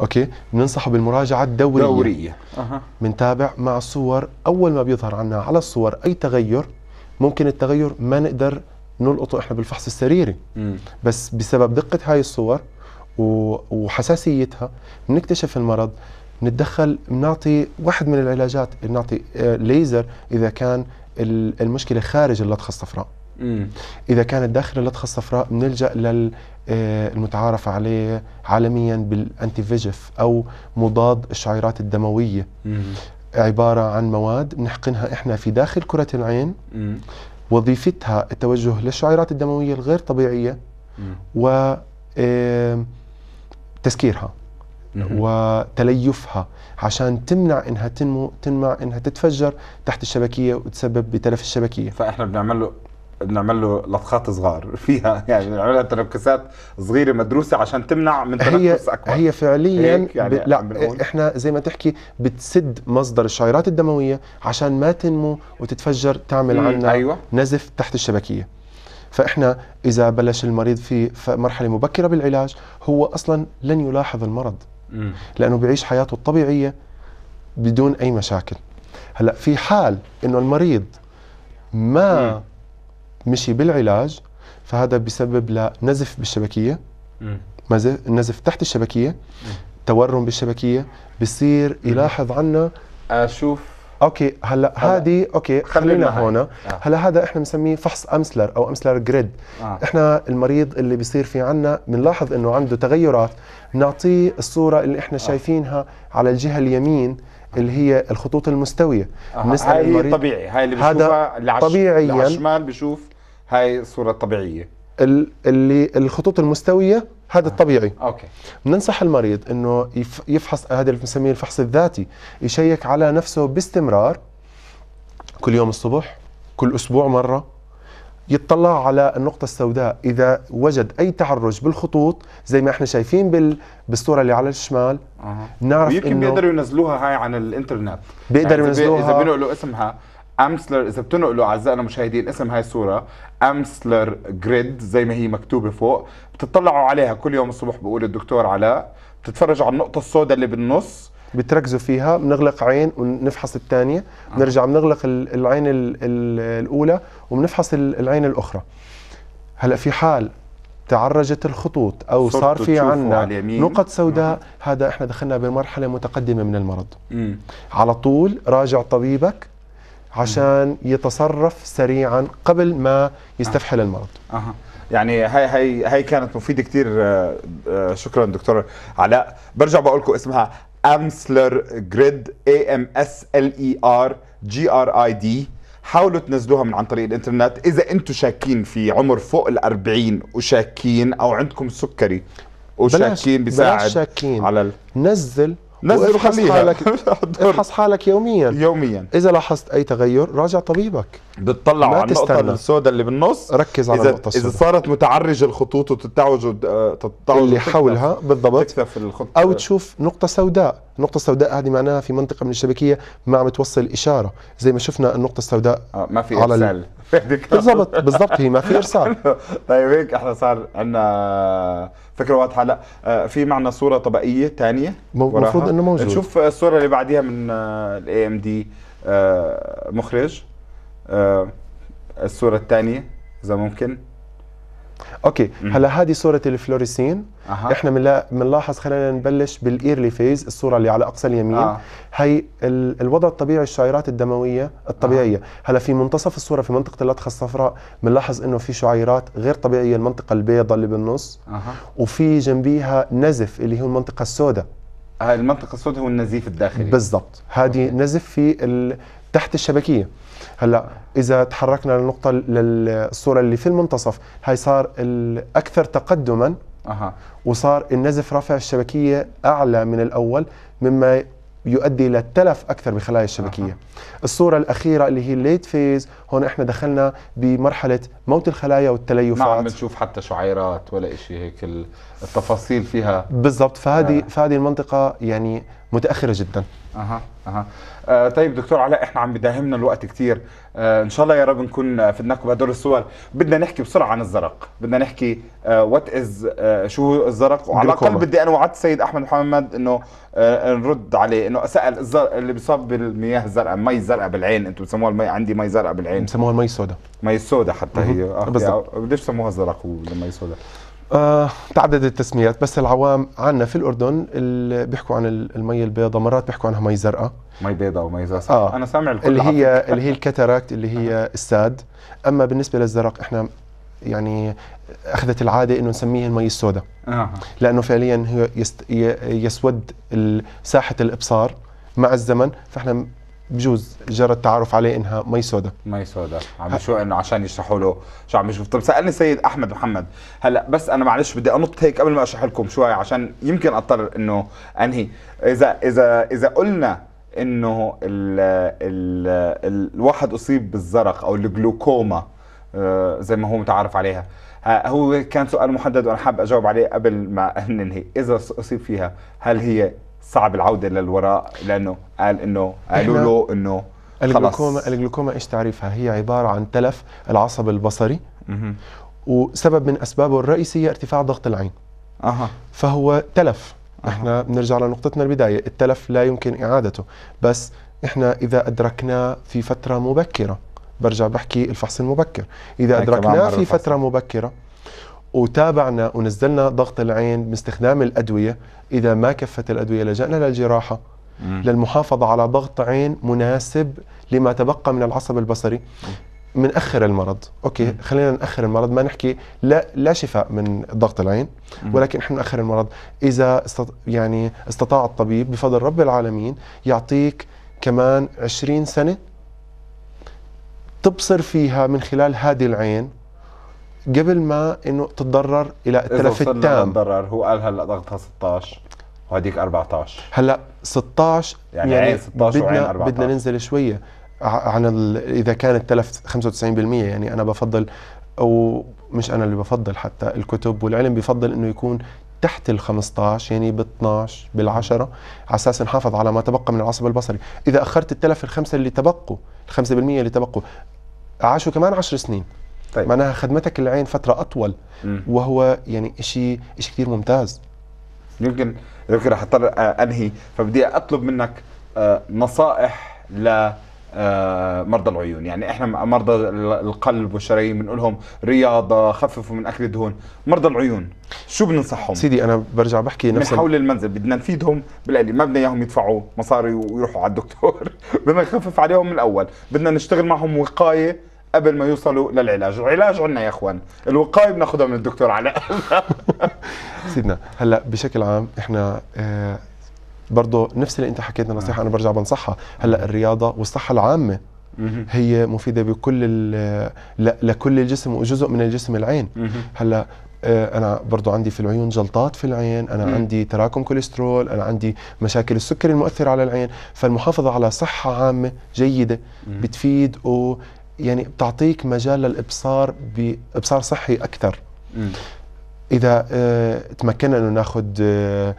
اوكي بننصحه بالمراجعه الدوريه دوريه بنتابع مع الصور اول ما بيظهر عنا على الصور اي تغير ممكن التغير ما نقدر نلقطه احنا بالفحص السريري م. بس بسبب دقه هاي الصور وحساسيتها بنكتشف المرض بنتدخل بنعطي واحد من العلاجات بنعطي آه، ليزر اذا كان المشكله خارج اللطخه الصفراء مم. اذا كانت داخل اللطخه الصفراء بنلجا للمتعارف آه، عليه عالميا بالانتي فيجف او مضاد الشعيرات الدمويه مم. عباره عن مواد بنحقنها احنا في داخل كره العين مم. وظيفتها التوجه للشعيرات الدمويه الغير طبيعيه و تسكيرها وتليفها عشان تمنع انها تنمو تمنع انها تتفجر تحت الشبكيه وتسبب بتلف الشبكيه فاحنا بنعمل له بنعمل له لطخات صغار فيها يعني بنعملها تنكسات صغيره مدروسه عشان تمنع من تنفس اكبر هي فعليا يعني لا بنقول. احنا زي ما تحكي بتسد مصدر الشعيرات الدمويه عشان ما تنمو وتتفجر تعمل عنا أيوة. نزف تحت الشبكيه فاحنا اذا بلش المريض في مرحله مبكره بالعلاج هو اصلا لن يلاحظ المرض لانه بيعيش حياته الطبيعيه بدون اي مشاكل هلا في حال انه المريض ما مم. مشي بالعلاج فهذا بسبب لنزف بالشبكيه نزف تحت الشبكيه تورم بالشبكيه بصير يلاحظ عنا اشوف اوكي هلا هذه اوكي خلينا هون آه. هلا هذا احنا بنسميه فحص امسلر او امسلر جريد آه. احنا المريض اللي بيصير في عنا بنلاحظ انه عنده تغيرات بنعطيه الصوره اللي احنا آه. شايفينها على الجهه اليمين اللي هي الخطوط المستويه آه. بنسال المريض هاي المريض طبيعي هاي اللي بشوفها هذا طبيعيا الشمال بشوف هاي الصوره الطبيعيه اللي الخطوط المستويه هذا آه. الطبيعي اوكي بننصح المريض انه يفحص هذا اللي بنسميه الفحص الذاتي يشيك على نفسه باستمرار كل يوم الصبح كل اسبوع مره يطلع على النقطة السوداء إذا وجد أي تعرج بالخطوط زي ما احنا شايفين بال... بالصورة اللي على الشمال أه. نعرف ويمكن إنه... بيقدروا ينزلوها هاي عن الإنترنت بيقدروا يعني ينزلوها إذا بينقلوا اسمها امسلر اذا بتنقلوا اعزائنا المشاهدين اسم هاي الصوره امسلر جريد زي ما هي مكتوبه فوق بتطلعوا عليها كل يوم الصبح بقول الدكتور علاء بتتفرجوا على النقطه السوداء اللي بالنص بتركزوا فيها بنغلق عين ونفحص الثانيه بنرجع آه. بنغلق العين الاولى وبنفحص العين الاخرى هلا في حال تعرجت الخطوط او صار في عنا نقط سوداء مم. هذا احنا دخلنا بمرحله متقدمه من المرض مم. على طول راجع طبيبك عشان يتصرف سريعا قبل ما يستفحل المرض أه. يعني هاي هاي هاي كانت مفيده كثير آه، آه، شكرا دكتور علاء برجع بقول لكم اسمها امسلر جريد اي ام اس ال اي ار جي ار اي دي حاولوا تنزلوها من عن طريق الانترنت اذا انتم شاكين في عمر فوق ال 40 وشاكين او عندكم سكري وشاكين بساعد بلاش شاكين على ال... نزل نزل وخليها حالك افحص حالك يوميا يوميا اذا لاحظت اي تغير راجع طبيبك بتطلع على النقطه السوداء اللي بالنص ركز على إذا النقطه السوداء اذا صارت متعرجه الخطوط وتتعوج وتتعوج آه، اللي حولها بالضبط او تشوف نقطه سوداء النقطة السوداء هذه معناها في منطقة من الشبكية ما عم توصل إشارة زي ما شفنا النقطة السوداء آه، ما في إرسال بالضبط بالضبط هي ما في ارسال طيب هيك احنا صار عندنا فكره واضحه لا آه، في معنا صوره طبقيه ثانيه المفروض انه موجود نشوف الصوره اللي بعديها من الاي ام دي مخرج آه، الصوره الثانيه اذا ممكن اوكي هلا هذه صوره الفلوريسين أه. احنا بنلاحظ خلينا نبلش بالايرلي فيز الصوره اللي على اقصى اليمين آه. هي الوضع الطبيعي الشعيرات الدمويه الطبيعيه آه. هلا في منتصف الصوره في منطقه اللطخه الصفراء بنلاحظ انه في شعيرات غير طبيعيه المنطقه البيضاء اللي بالنص آه. وفي جنبيها نزف اللي هو المنطقه السوداء آه، المنطقه السوداء هو النزيف الداخلي بالضبط هذه نزف في تحت الشبكيه هلا اذا تحركنا للنقطه للصوره اللي في المنتصف هاي صار الاكثر تقدما أه. وصار النزف رفع الشبكيه اعلى من الاول مما يؤدي الى تلف اكثر بخلايا الشبكيه أه. الصوره الاخيره اللي هي الليت فيز هون احنا دخلنا بمرحله موت الخلايا والتليفات ما عم نشوف حتى شعيرات ولا شيء هيك التفاصيل فيها بالضبط فهذه أه. فهذه المنطقه يعني متاخره جدا اها اها آه طيب دكتور علاء احنا عم بداهمنا الوقت كثير آه ان شاء الله يا رب نكون فدناكم بهدول الصور بدنا نحكي بسرعه عن الزرق بدنا نحكي آه وات از آه شو الزرق وعلى الاقل بدي انا وعدت السيد احمد محمد انه آه نرد عليه انه اسال الزرق اللي بيصاب بالمياه الزرقاء المي الزرقاء بالعين انتم بسموها المي عندي مي زرقاء بالعين بسموها المي السوداء مي السوداء حتى هي بالضبط ليش بسموها زرق والمي السوداء آه تعدد التسميات بس العوام عنا في الاردن اللي بيحكوا عن المي البيضاء مرات بيحكوا عنها مي زرقاء مي بيضاء ومي زرقاء آه. انا سامع الكل اللي هي اللي هي الكاتاراكت اللي هي الساد اما بالنسبه للزرق احنا يعني اخذت العاده انه نسميه المي السوداء آه. لانه فعليا هو يست يسود ساحه الابصار مع الزمن فاحنا بجوز جرى التعارف عليه انها مي سودا مي سودا عم شو انه عشان يشرحوا له شو عم يشوف طب سالني السيد احمد محمد هلا بس انا معلش بدي انط هيك قبل ما اشرح لكم شوي عشان يمكن اضطر انه انهي اذا اذا اذا قلنا انه ال ال الواحد اصيب بالزرق او الجلوكوما آه، زي ما هو متعارف عليها هو كان سؤال محدد وانا حاب اجاوب عليه قبل ما ننهي اذا اصيب فيها هل هي صعب العوده للوراء لانه قال انه قالوا له انه الجلوكوما الجلوكوما ايش تعريفها؟ هي عباره عن تلف العصب البصري وسبب من اسبابه الرئيسيه ارتفاع ضغط العين. اها فهو تلف احنا بنرجع لنقطتنا البدايه، التلف لا يمكن اعادته، بس احنا اذا ادركناه في فتره مبكره برجع بحكي الفحص المبكر، اذا ادركناه في فتره مبكره وتابعنا ونزلنا ضغط العين باستخدام الأدوية إذا ما كفت الأدوية لجأنا للجراحة مم. للمحافظة على ضغط عين مناسب لما تبقى من العصب البصري اخر المرض أوكي مم. خلينا نأخر المرض ما نحكي لا لا شفاء من ضغط العين مم. ولكن احنا نأخر المرض إذا استط... يعني استطاع الطبيب بفضل رب العالمين يعطيك كمان 20 سنة تبصر فيها من خلال هذه العين قبل ما انه تتضرر الى التلف التام تضرر هو قال هلا ضغطها 16 وهديك 14 هلا 16 يعني, يعني 16 بدنا 14. بدنا ننزل شويه عن اذا كان التلف 95% يعني انا بفضل او مش انا اللي بفضل حتى الكتب والعلم بفضل انه يكون تحت ال 15 يعني ب 12 بال 10 على اساس نحافظ على ما تبقى من العصب البصري، اذا اخرت التلف الخمسه اللي تبقوا، ال 5% اللي تبقوا عاشوا كمان 10 سنين طيب. معناها خدمتك للعين فتره اطول مم. وهو يعني إشي إشي كثير ممتاز يمكن يمكن رح اضطر انهي فبدي اطلب منك آه، نصائح ل آه، مرضى العيون يعني احنا مرضى القلب والشرايين بنقول لهم رياضه خففوا من اكل الدهون مرضى العيون شو بننصحهم سيدي انا برجع بحكي نفس من حول المنزل بدنا نفيدهم بالعلي ما بدنا اياهم يدفعوا مصاري ويروحوا على الدكتور بدنا نخفف عليهم من الاول بدنا نشتغل معهم وقايه قبل ما يوصلوا للعلاج العلاج عندنا يا اخوان الوقايه بناخذها من الدكتور علاء سيدنا هلا بشكل عام احنا آه برضه نفس اللي انت حكيتنا نصيحه انا برجع بنصحها هلا الرياضه والصحه العامه هي مفيده بكل آه، لكل الجسم وجزء من الجسم العين هلا آه، انا برضو عندي في العيون جلطات في العين انا م. عندي تراكم كوليسترول انا عندي مشاكل السكري المؤثر على العين فالمحافظه على صحه عامه جيده م. بتفيد يعني بتعطيك مجال للابصار بابصار صحي اكثر م. اذا آه، تمكنا انه ناخذ آه،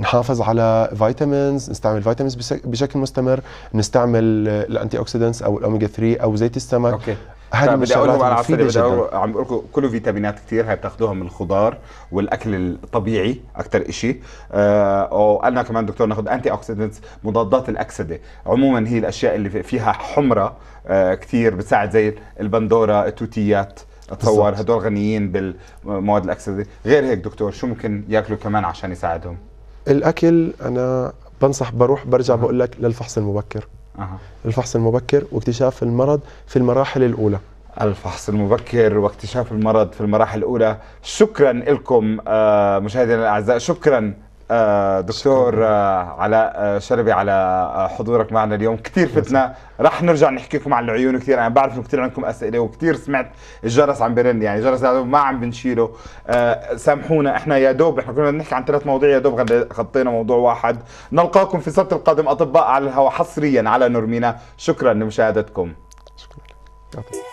نحافظ على فيتامينز نستعمل فيتامينز بشكل مستمر نستعمل آه، الانتي اوكسيدنتس او الاوميجا 3 او زيت السمك أوكي. هذه طيب، بدي اقول لكم على عصير بدي عم بقول لكم كلوا فيتامينات كثير هاي بتاخذوها من الخضار والاكل الطبيعي اكثر شيء آه وقالنا كمان دكتور ناخذ انتي اوكسيدنتس مضادات الاكسده عموما هي الاشياء اللي فيها حمره آه كثير بتساعد زي البندوره التوتيات اتصور هدول غنيين بالمواد الاكسده غير هيك دكتور شو ممكن ياكلوا كمان عشان يساعدهم الاكل انا بنصح بروح برجع بقول لك للفحص المبكر أه. الفحص المبكر واكتشاف المرض في المراحل الأولى الفحص المبكر واكتشاف المرض في المراحل الأولى شكرا لكم آه، مشاهدينا الأعزاء شكرا آه، دكتور آه، علاء آه، شربي على حضورك معنا اليوم كثير فتنا رح نرجع نحكي لكم عن العيون كثير انا بعرف انه كثير عندكم اسئله وكثير سمعت الجرس عم بيرن يعني الجرس هذا ما عم بنشيله سامحونا احنا يا دوب احنا كنا بنحكي عن ثلاث مواضيع يا دوب غطينا موضوع واحد نلقاكم في السبت القادم اطباء على الهواء حصريا على نورمينا شكرا لمشاهدتكم شكرا